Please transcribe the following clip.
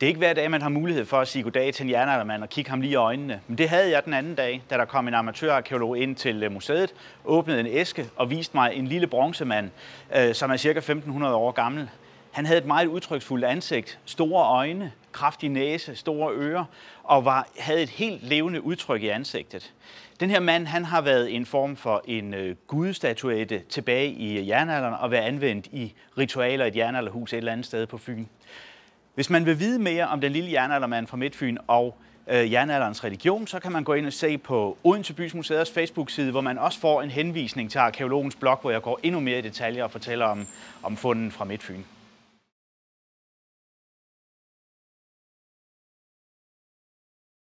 Det er ikke hver dag, man har mulighed for at sige goddag til en jernaldermand og kigge ham lige i øjnene. Men det havde jeg den anden dag, da der kom en amatørarkeolog ind til øh, museet, åbnede en æske og viste mig en lille bronzemand, øh, som er cirka 1500 år gammel. Han havde et meget udtryksfuldt ansigt, store øjne, kraftig næse, store ører og var, havde et helt levende udtryk i ansigtet. Den her mand han har været en form for en øh, gudestatuette tilbage i jernalderen og været anvendt i ritualer i et jernalderhus et eller andet sted på Fyn. Hvis man vil vide mere om den lille jernaldermand fra Midtfyn og øh, jernalderens religion, så kan man gå ind og se på Odense Bys Museets Facebook-side, hvor man også får en henvisning til arkeologens blog, hvor jeg går endnu mere i detaljer og fortæller om, om funden fra Midtfyn.